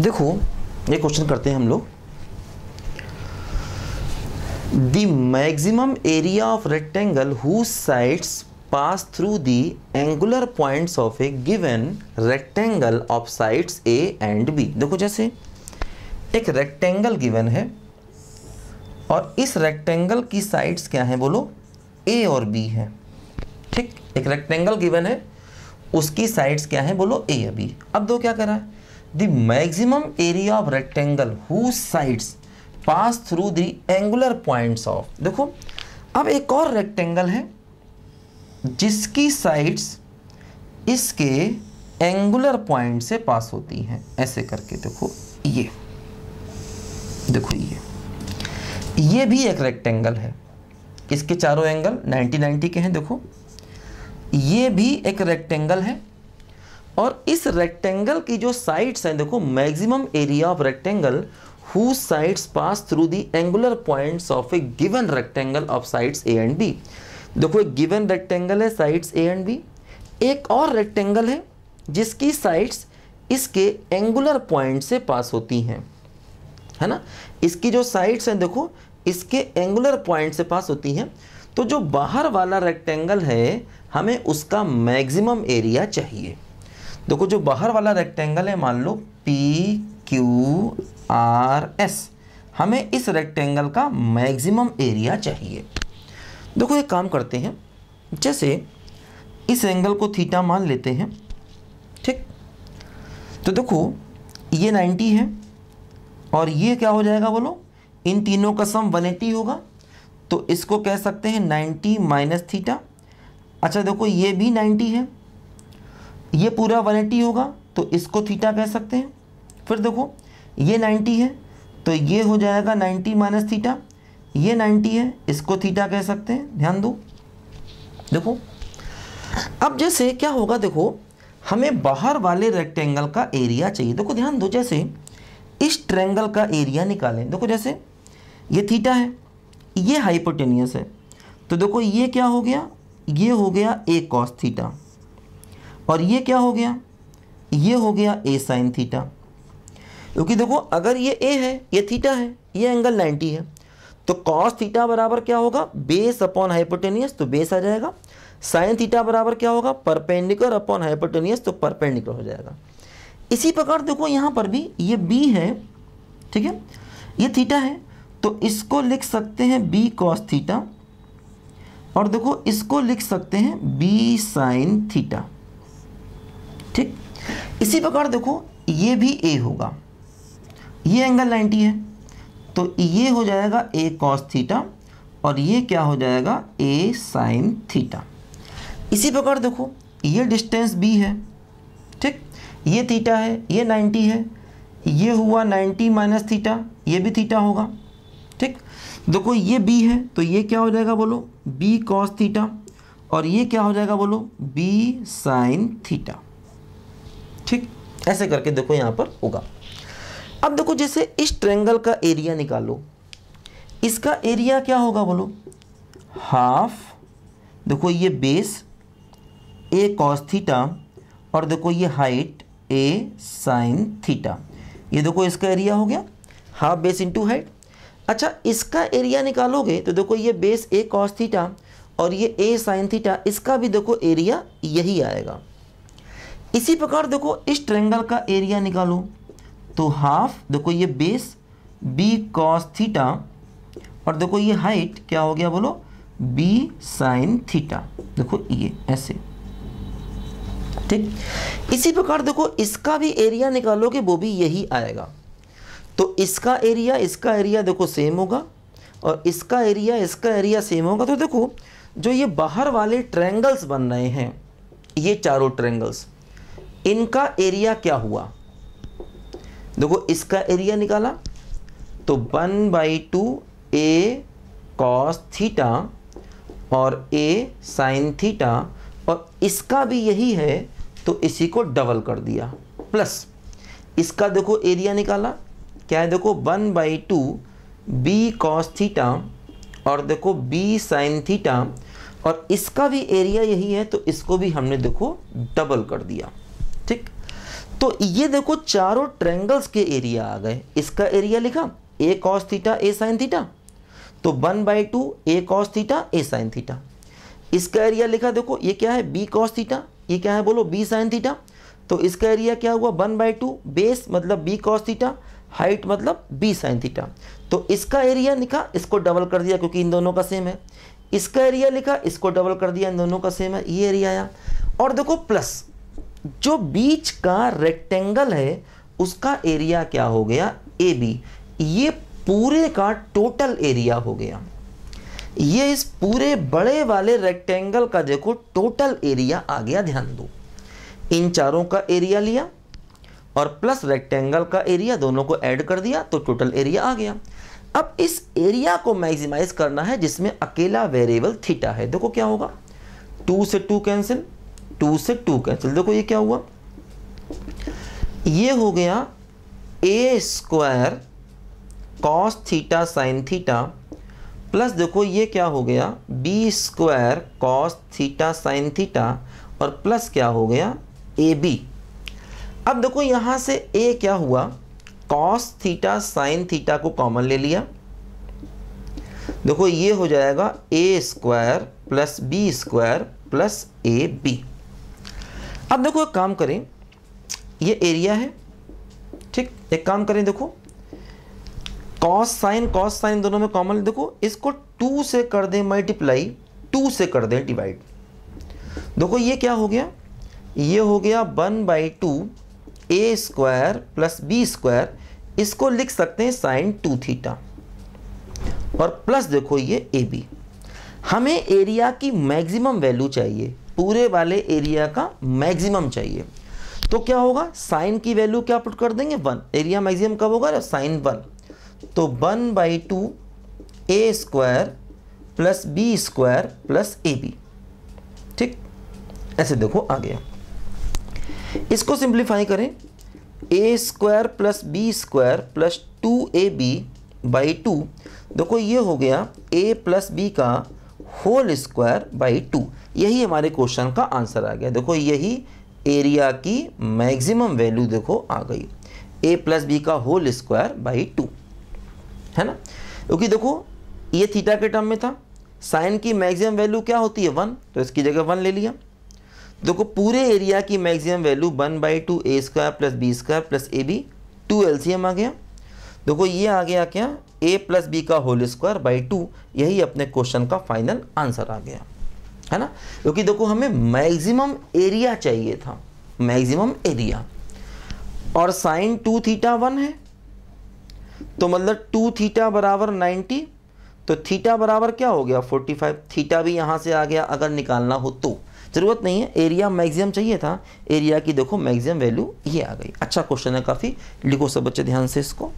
देखो ये क्वेश्चन करते हैं हम लोग the maximum area of rectangle who sides pass through the angular points of a given rectangle of sides a and b देखो जैसे एक रेक्टेंगल गिवन है और इस रेक्टेंगल की साइड्स क्या हैं बोलो ए और बी है ठीक एक रेक्टेंगल गिवन है उसकी साइड्स क्या है बोलो ए या बी अब दो क्या करा है the maximum area of rectangle whose sides pass through the angular points of देखो अब एक और रेक्टेंगल है जिसकी साइड्स इसके एंगुलर पॉइंट से पास होती हैं ऐसे करके देखो ये देखो ये ये भी एक रेक्टेंगल है इसके चारों एंगल 90 90 के हैं देखो ये भी एक रेक्टेंगल है और इस रेक्टेंगल की जो साइड्स हैं देखो maximum area of rectangle who sides pass through the angular points of a given rectangle of sides a and b देखो एक गिवन रेक्टेंगल है साइड्स ए एंड बी एक और रेक्टेंगल है जिसकी साइड्स इसके एंगुलर पॉइंट से पास होती हैं है ना इसकी जो साइड्स हैं देखो इसके एंगुलर पॉइंट से पास होती हैं तो जो बाहर वाला रेक्टेंगल है हमें उसका मैक्सिमम एरिया चाहिए देखो जो बाहर वाला रेक्टेंगल है मान लो पी क्यू आर एस हमें इस रेक्टेंगल का मैक्सिमम एरिया चाहिए देखो एक काम करते हैं जैसे इस एंगल को थीटा मान लेते हैं ठीक तो देखो ये 90 है और ये क्या हो जाएगा बोलो इन तीनों का सम 180 होगा तो इसको कह सकते हैं 90 माइनस थीटा अच्छा देखो ये भी 90 है ये पूरा 180 होगा तो इसको थीटा कह सकते हैं फिर देखो ये 90 है तो ये हो जाएगा 90 माइनस थीटा ये 90 है इसको थीटा कह सकते हैं ध्यान दो देखो अब जैसे क्या होगा देखो हमें बाहर वाले रेक्टेंगल का एरिया चाहिए देखो ध्यान दो जैसे इस ट्रेंगल का एरिया निकालें देखो जैसे ये थीटा है ये हाइपोटेनियस है तो देखो ये क्या हो गया ये हो गया ए कॉस थीटा और ये क्या हो गया ये हो गया ए साइन थीटा क्योंकि देखो अगर ये ए है ये थीटा है ये एंगल 90 है तो कॉस थीटा बराबर क्या होगा बेस अपॉन हाइपोटेनियस तो बेस आ जाएगा साइन थीटा बराबर क्या होगा परपेंडिकुलर अपॉन हाइपोटेनियस तो परपेंडिकुलर हो जाएगा इसी प्रकार देखो यहाँ पर भी ये बी है ठीक है ये थीटा है तो इसको लिख सकते हैं बी कॉस थीटा और देखो इसको लिख सकते हैं बी साइन थीटा इसी प्रकार देखो ये भी ए होगा ये एंगल 90 है तो ये हो जाएगा ए कॉस थीटा और ये क्या हो जाएगा ए साइन थीटा इसी प्रकार देखो ये डिस्टेंस बी है ठीक ये थीटा है ये 90 है ये हुआ 90 माइनस थीटा ये भी थीटा होगा ठीक देखो ये बी है तो ये क्या हो जाएगा बोलो बी कॉस थीटा और ये क्या हो जाएगा बोलो बी साइन थीटा ठीक ऐसे करके देखो यहाँ पर होगा अब देखो जैसे इस ट्रेंगल का एरिया निकालो इसका एरिया क्या होगा बोलो हाफ देखो ये बेस ए कॉस थीटा और देखो ये हाइट ए साइन थीटा ये देखो इसका एरिया हो गया हाफ बेस इंटू हाइट अच्छा इसका एरिया निकालोगे तो देखो ये बेस ए कॉस थीटा और ये ए साइन थीटा इसका भी देखो एरिया यही आएगा इसी प्रकार देखो इस ट्रेंगल का एरिया निकालो तो हाफ देखो ये बेस बी कॉस थीटा और देखो ये हाइट क्या हो गया बोलो बी साइन थीटा देखो ये ऐसे ठीक इसी प्रकार देखो इसका भी एरिया निकालोगे वो भी यही आएगा तो इसका एरिया इसका एरिया देखो सेम होगा और इसका एरिया इसका एरिया सेम होगा तो देखो जो ये बाहर वाले ट्रैंगल्स बन रहे हैं ये चारों ट्रैंगल्स इनका एरिया क्या हुआ देखो इसका एरिया निकाला तो one by two a cos theta और ए साइन थीटा और इसका भी यही है तो इसी को डबल कर दिया प्लस इसका देखो एरिया निकाला क्या है देखो one by two b cos theta और देखो बी साइन थीटा और इसका भी एरिया यही है तो इसको भी हमने देखो डबल कर दिया ठीक तो ये देखो चारों ट्रेंगल्स के एरिया आ गए इसका एरिया लिखा a cos theta a sine theta तो one by two a cos theta a sine theta इसका एरिया लिखा देखो ये क्या है बी कॉस थीटा ये क्या है बोलो बी साइन थीटा तो इसका एरिया क्या हुआ वन बाई टू बेस मतलब बी कॉस थीटा हाइट मतलब बी साइन थीटा तो इसका एरिया लिखा इसको डबल कर दिया क्योंकि इन दोनों का सेम है इसका एरिया लिखा इसको डबल कर दिया इन दोनों का सेम है ये एरिया आया और देखो प्लस जो बीच का रेक्टेंगल है उसका एरिया क्या हो गया ए बी ये पूरे का टोटल एरिया हो गया ये इस पूरे बड़े वाले रेक्टेंगल का देखो टोटल एरिया आ गया ध्यान दो इन चारों का एरिया लिया और प्लस रेक्टेंगल का एरिया दोनों को ऐड कर दिया तो टोटल एरिया आ गया अब इस एरिया को मैक्सिमाइज करना है जिसमें अकेला वेरिएबल थीटा है देखो क्या होगा टू से टू कैंसिल टू से टू कैंसिल देखो ये क्या हुआ ये हो गया a square cos theta sine theta plus देखो ये क्या हो गया b square cos theta sine theta और प्लस क्या हो गया ए बी अब देखो यहां से ए क्या हुआ कॉस थीटा साइन थीटा को कॉमन ले लिया देखो ये हो जाएगा a square plus b square plus a b अब देखो एक काम करें ये एरिया है ठीक एक काम करें देखो कॉस साइन कॉस साइन दोनों में कॉमन देखो इसको टू से कर दें मल्टीप्लाई टू से कर दें डिवाइड देखो ये क्या हो गया ये हो गया one by two a square plus b square इसको लिख सकते हैं साइन टू थीटा और प्लस देखो ये ए बी हमें एरिया की मैक्सिमम वैल्यू चाहिए पूरे वाले एरिया का मैक्सिमम चाहिए तो क्या होगा साइन की वैल्यू क्या पुट कर देंगे वन एरिया मैक्सिमम कब होगा साइन वन तो one by two a square plus b square plus a b ठीक ऐसे देखो आ गया इसको सिंप्लीफाई करें a square plus b square plus two a b by two देखो ये हो गया ए प्लस बी का होल स्क्वायर बाई टू यही हमारे क्वेश्चन का आंसर आ गया देखो यही एरिया की मैक्सिमम वैल्यू देखो आ गई ए प्लस बी का होल स्क्वायर बाई टू है ना क्योंकि देखो ये थीटा के टर्म में था साइन की मैक्सिमम वैल्यू क्या होती है वन तो इसकी जगह वन ले लिया देखो पूरे एरिया की maximum value one by two a square plus b square plus a b two m आ गया देखो ये आ गया क्या ए प्लस बी का होल स्क्वायर बाई टू यही अपने क्वेश्चन का फाइनल आंसर आ गया है ना क्योंकि देखो हमें मैक्सिमम एरिया चाहिए था मैक्सिमम एरिया और साइन टू थीटा वन है तो मतलब टू थीटा बराबर नाइन्टी तो थीटा बराबर क्या हो गया फोर्टी फाइव थीटा भी यहाँ से आ गया अगर निकालना हो तो ज़रूरत नहीं है एरिया मैक्सिमम चाहिए था एरिया की देखो मैक्सिमम वैल्यू ये आ गई अच्छा क्वेश्चन है काफ़ी लिखो सब बच्चे ध्यान से इसको